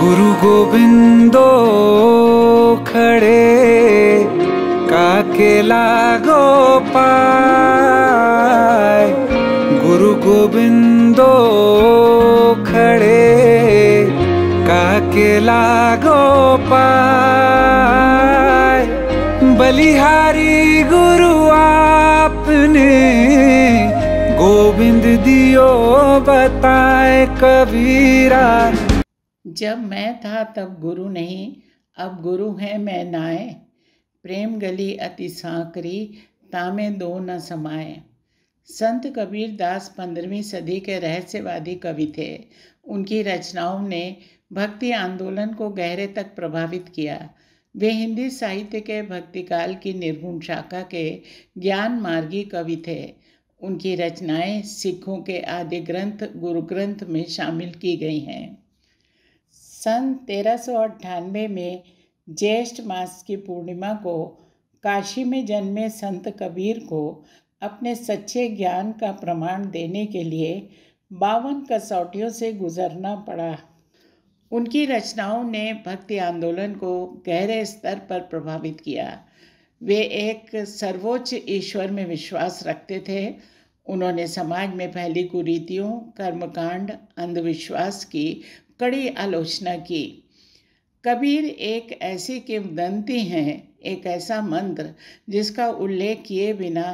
गुरु गोविंदो खड़े काके लागो गुरु गोविंदो खड़े काके लागो बलिहारी गुरु आपने गोविंद दियो बताए कबीरा जब मैं था तब गुरु नहीं अब गुरु हैं मैं नाए प्रेम गली अति सांकरी तामे दो न समाए संत कबीर दास पंद्रहवीं सदी के रहस्यवादी कवि थे उनकी रचनाओं ने भक्ति आंदोलन को गहरे तक प्रभावित किया वे हिंदी साहित्य के भक्तिकाल की निर्गुण शाखा के ज्ञान मार्गी कवि थे उनकी रचनाएं सिखों के आदि ग्रंथ गुरु ग्रंथ में शामिल की गई हैं सन तेरह में ज्येष्ठ मास की पूर्णिमा को काशी में जन्मे संत कबीर को अपने सच्चे ज्ञान का प्रमाण देने के लिए बावन कसौटियों से गुजरना पड़ा उनकी रचनाओं ने भक्ति आंदोलन को गहरे स्तर पर प्रभावित किया वे एक सर्वोच्च ईश्वर में विश्वास रखते थे उन्होंने समाज में फैली कुरीतियों कर्मकांड अंधविश्वास की कड़ी आलोचना की कबीर एक ऐसी किंवदंती हैं एक ऐसा मंत्र जिसका उल्लेख किए बिना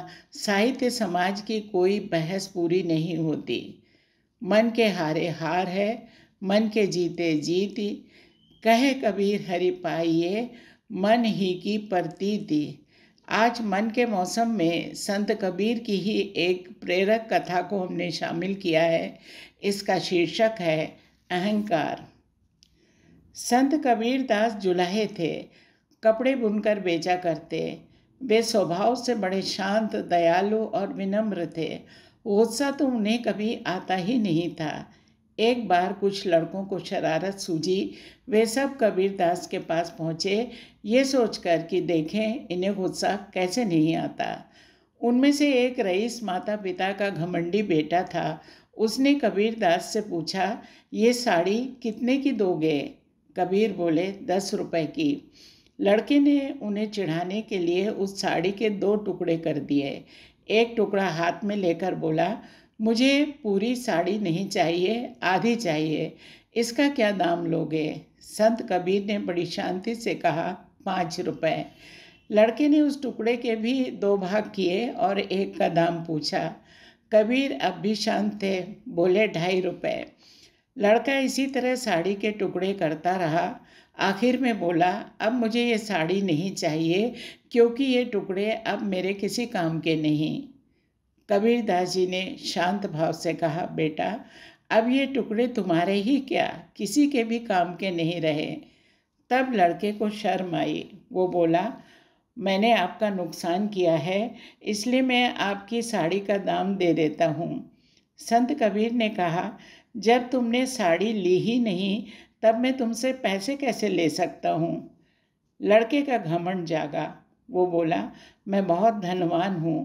साहित्य समाज की कोई बहस पूरी नहीं होती मन के हारे हार है मन के जीते जीती कहे कबीर हरि पाइये मन ही की प्रतीति आज मन के मौसम में संत कबीर की ही एक प्रेरक कथा को हमने शामिल किया है इसका शीर्षक है अहंकार संत कबीर दास जुलाहे थे कपड़े बुनकर बेचा करते वे स्वभाव से बड़े शांत दयालु और विनम्र थे गुस्सा तो उन्हें कभी आता ही नहीं था एक बार कुछ लड़कों को शरारत सूझी वे सब कबीरदास के पास पहुँचे ये सोचकर कि देखें इन्हें गुस्सा कैसे नहीं आता उनमें से एक रईस माता पिता का घमंडी बेटा था उसने कबीरदास से पूछा ये साड़ी कितने की दोगे कबीर बोले दस रुपए की लड़के ने उन्हें चढ़ाने के लिए उस साड़ी के दो टुकड़े कर दिए एक टुकड़ा हाथ में लेकर बोला मुझे पूरी साड़ी नहीं चाहिए आधी चाहिए इसका क्या दाम लोगे संत कबीर ने बड़ी शांति से कहा पाँच रुपए लड़के ने उस टुकड़े के भी दो भाग किए और एक का दाम पूछा कबीर अब भी शांत थे बोले ढाई रुपए लड़का इसी तरह साड़ी के टुकड़े करता रहा आखिर में बोला अब मुझे ये साड़ी नहीं चाहिए क्योंकि ये टुकड़े अब मेरे किसी काम के नहीं कबीर दास जी ने शांत भाव से कहा बेटा अब ये टुकड़े तुम्हारे ही क्या किसी के भी काम के नहीं रहे तब लड़के को शर्म आई वो बोला मैंने आपका नुकसान किया है इसलिए मैं आपकी साड़ी का दाम दे देता हूँ संत कबीर ने कहा जब तुमने साड़ी ली ही नहीं तब मैं तुमसे पैसे कैसे ले सकता हूँ लड़के का घमंड जागा वो बोला मैं बहुत धनवान हूँ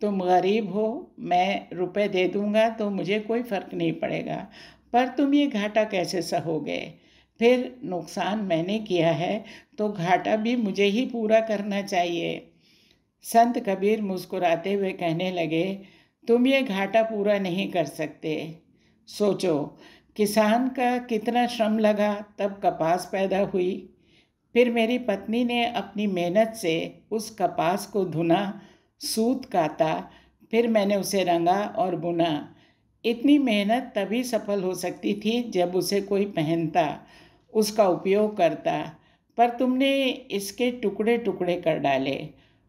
तुम गरीब हो मैं रुपए दे दूँगा तो मुझे कोई फ़र्क नहीं पड़ेगा पर तुम ये घाटा कैसे सहोगे फिर नुकसान मैंने किया है तो घाटा भी मुझे ही पूरा करना चाहिए संत कबीर मुस्कुराते हुए कहने लगे तुम ये घाटा पूरा नहीं कर सकते सोचो किसान का कितना श्रम लगा तब कपास पैदा हुई फिर मेरी पत्नी ने अपनी मेहनत से उस कपास को धुना सूत काता फिर मैंने उसे रंगा और बुना इतनी मेहनत तभी सफल हो सकती थी जब उसे कोई पहनता उसका उपयोग करता पर तुमने इसके टुकड़े टुकड़े कर डाले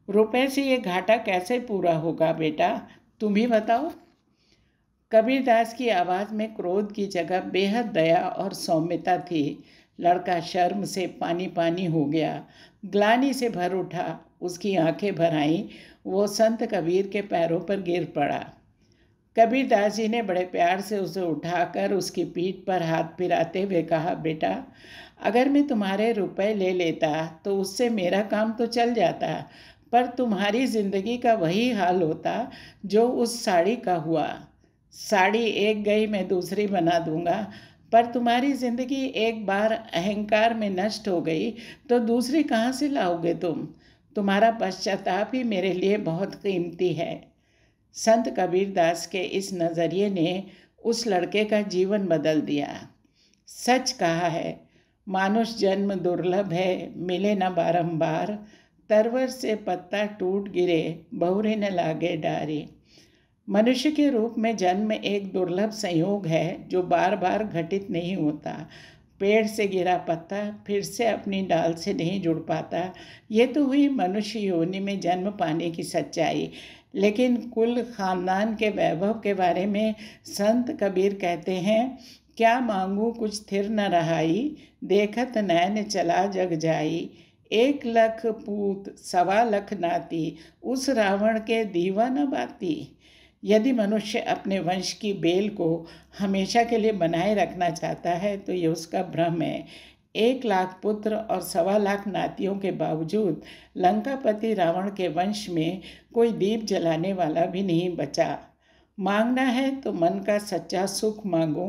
रुपए से ये घाटा कैसे पूरा होगा बेटा तुम ही बताओ कबीरदास की आवाज़ में क्रोध की जगह बेहद दया और सौम्यता थी लड़का शर्म से पानी पानी हो गया ग्लानी से भर उठा उसकी आंखें भर आईं वो संत कबीर के पैरों पर गिर पड़ा कबीरदास जी ने बड़े प्यार से उसे उठाकर उसकी पीठ पर हाथ फिराते हुए कहा बेटा अगर मैं तुम्हारे रुपए ले लेता तो उससे मेरा काम तो चल जाता पर तुम्हारी ज़िंदगी का वही हाल होता जो उस साड़ी का हुआ साड़ी एक गई मैं दूसरी बना दूंगा पर तुम्हारी ज़िंदगी एक बार अहंकार में नष्ट हो गई तो दूसरी कहाँ से लाओगे तुम तुम्हारा पश्चाताप ही मेरे लिए बहुत कीमती है संत कबीरदास के इस नज़रिए ने उस लड़के का जीवन बदल दिया सच कहा है मानुष जन्म दुर्लभ है मिले न बारंबार तरवर से पत्ता टूट गिरे बहुरे न लागे डारी मनुष्य के रूप में जन्म एक दुर्लभ संयोग है जो बार बार घटित नहीं होता पेड़ से गिरा पत्ता फिर से अपनी डाल से नहीं जुड़ पाता ये तो हुई मनुष्य योनि में जन्म पाने की सच्चाई लेकिन कुल खानदान के वैभव के बारे में संत कबीर कहते हैं क्या मांगू कुछ थिर न रहाई देखत नैन चला जग जाई एक लख पूत सवा लख नाती उस रावण के दीवा न बाती यदि मनुष्य अपने वंश की बेल को हमेशा के लिए बनाए रखना चाहता है तो ये उसका भ्रम है एक लाख पुत्र और सवा लाख नातियों के बावजूद लंकापति रावण के वंश में कोई दीप जलाने वाला भी नहीं बचा मांगना है तो मन का सच्चा सुख मांगो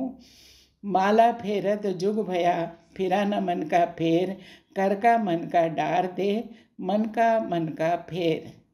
माला फेरत जुग भया फिराना मन का फेर कर का मन का डार दे मन का मन का फेर